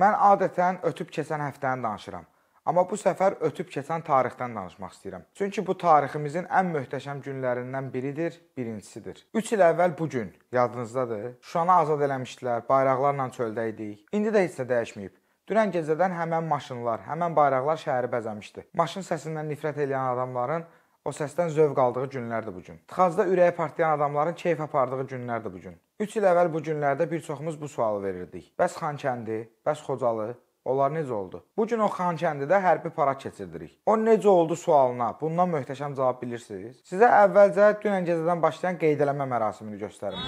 Mən adətən ötüb keçən həftəni danışıram. Amma bu səfər ötüb keçən tarixdən danışmaq istəyirəm. Çünki bu tariximizin ən möhtəşəm günlərindən biridir, birincisidir. 3 il əvvəl bu gün yadınızdadır? Şuşanı azad eləmişdilər, bayraqlarla çöldə idik. İndi də heç nə dəyişməyib. Dünən gecədən həmin maşınlar, həmin bayraqlar şəhəri bəzəmişdi. Maşın səsindən nifrət edən adamların o səsdən zövq aldığı günlərdir bu gün. Tıxacda ürəyi partlayan adamların keyf apardığı günlərdir bu gün. 3 il əvvəl bu günlərdə bir çoxumuz bu sualı verirdik. Bəs Xankəndi, bəs Xocalı, onlar necə oldu? Bu gün o Xankəndidə hərbi parad keçirdirik. O necə oldu sualına bundan möhtəşəm cavab bilirsiniz. Sizə əvvəlcə dünən gecədən başlayan qeyd eləmə mərasimini göstərim.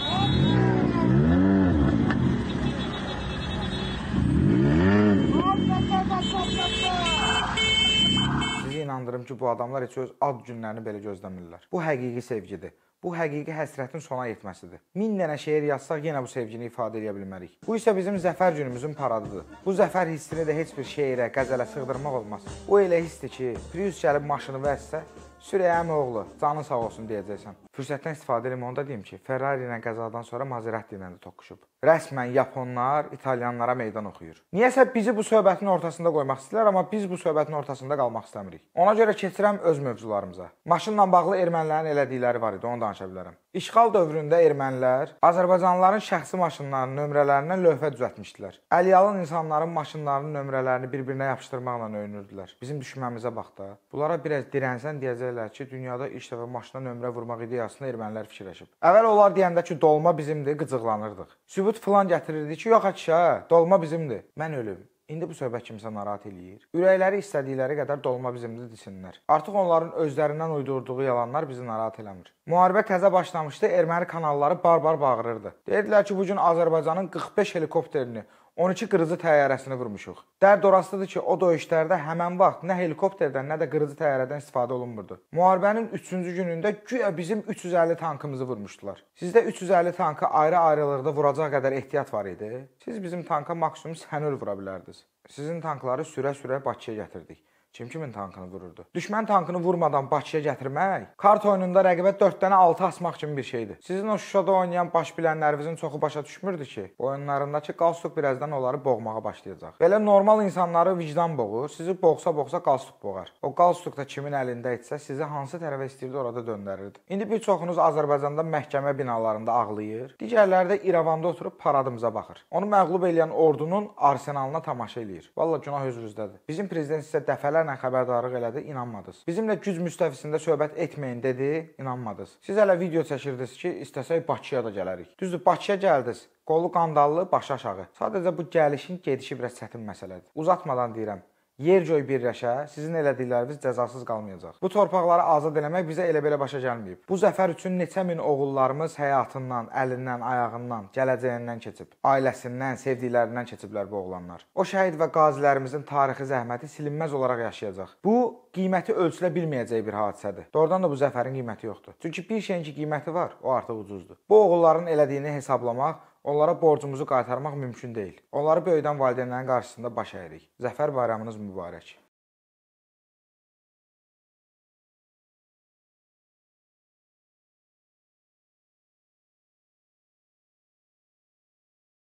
inandırım ki, bu adamlar heç öz ad günlərini belə gözləmirlər. Bu həqiqi sevgidir. Bu həqiqi həsrətin sona yetməsidir. 1000 dənə şeir yazsaq yenə bu sevgini ifadə edə bilmərik. Bu isə bizim zəfər günümüzün paradıdır. Bu zəfər hissini də heç bir şeirə, qəzələ sığdırmaq olmaz. O elə hissdir ki, Prius gəlib maşını vərsə, Sürəyəm oğlu, canın sağ olsun deyəcəksən. Fürsətdən istifadə edim onda deyim ki, Ferrari ilə qəzadan sonra Maserati ilə də toqquşub. Rəsmən yaponlar italyanlara meydan oxuyur. Niyəsə bizi bu söhbətin ortasında qoymaq istəyirlər, amma biz bu söhbətin ortasında qalmaq istəmirik. Ona görə keçirəm öz mövzularımıza. Maşınla bağlı ermənilərin elədikləri var idi, onu danışa bilərəm. İşğal dövründə ermənilər azərbaycanlıların şəxsi maşınlarının nömrələrinə lövhə düzəltmişdilər. Əliyalın insanların maşınlarının nömrələrini bir-birinə yapışdırmaqla öyünürdülər. Bizim düşmənimizə bax da. Bunlara biraz dirənsən deyəcək bilərlər ki, dünyada ilk dəfə maşına nömrə vurmaq ideyasını ermənilər fikirləşib. Əvvəl onlar deyəndə ki, dolma bizimdir, qıcıqlanırdıq. Sübut filan gətirirdi ki, yox əşə, hə, dolma bizimdir. Mən ölüm. İndi bu söhbət kimsə narahat eləyir. Ürəkləri istədikləri qədər dolma bizimdir desinlər. Artıq onların özlərindən uydurduğu yalanlar bizi narahat eləmir. Müharibə təzə başlamışdı, erməni kanalları barbar bağırırdı. Deyirdilər ki, bu gün Azərbaycanın 45 helikopterini 12 qırıcı təyyarəsini vurmuşuq. Dərd orasıdır ki, o döyüşlərdə həmin vaxt nə helikopterdən, nə də qırıcı təyyarədən istifadə olunmurdu. Müharibənin 3-cü günündə güya bizim 350 tankımızı vurmuşdular. Sizdə 350 tankı ayrı-ayrılıqda vuracaq qədər ehtiyat var idi. Siz bizim tanka maksimum sənür vura bilərdiniz. Sizin tankları sürə-sürə Bakıya gətirdik. Kim kimin tankını vururdu? Düşmən tankını vurmadan Bakıya gətirmək kart oyununda rəqibə 4 dənə 6 asmaq kimi bir şeydir. Sizin o Şuşada oynayan baş bilənlərinizin çoxu başa düşmürdü ki, oyunlarındakı qalstuq birazdan onları boğmağa başlayacaq. Belə normal insanları vicdan boğur, sizi boğsa-boğsa qalstuq boğar. O qalstuq da kimin əlində etsə, sizi hansı tərəfə istirdi orada döndərirdi. İndi bir çoxunuz Azərbaycanda məhkəmə binalarında ağlayır, digərləri də İrəvanda oturub paradımıza baxır. Onu məğlub edən ordunun arsenalına tamaşa eləyir. Vallah günah özünüzdədir. Bizim prezident sizə dəfələrlə xəbərlə xəbərdarlıq elədi, inanmadınız. Bizimlə güc müstəvisində söhbət etməyin dedi, inanmadınız. Siz hələ video çəkirdiniz ki, istəsək Bakıya da gələrik. Düzdür, Bakıya gəldiniz. Qolu qandallı, başı aşağı. Sadəcə bu gəlişin gedişi biraz çətin məsələdir. Uzatmadan deyirəm, yer-göy birləşə, sizin elədikləriniz cəzasız qalmayacaq. Bu torpaqları azad eləmək bizə elə-belə başa gəlməyib. Bu zəfər üçün neçə min oğullarımız həyatından, əlindən, ayağından, gələcəyindən keçib. Ailəsindən, sevdiklərindən keçiblər bu oğlanlar. O şəhid və qazilərimizin tarixi zəhməti silinməz olaraq yaşayacaq. Bu qiyməti ölçülə bilməyəcək bir hadisədir. Doğrudan da bu zəfərin qiyməti yoxdur. Çünki bir şeyin ki qiyməti var, o artıq ucuzdur. Bu oğulların elədiyini hesablamaq Onlara borcumuzu qaytarmaq mümkün deyil. Onları böyüdən valideynlərin qarşısında baş əyirik. Zəfər bayramınız mübarək.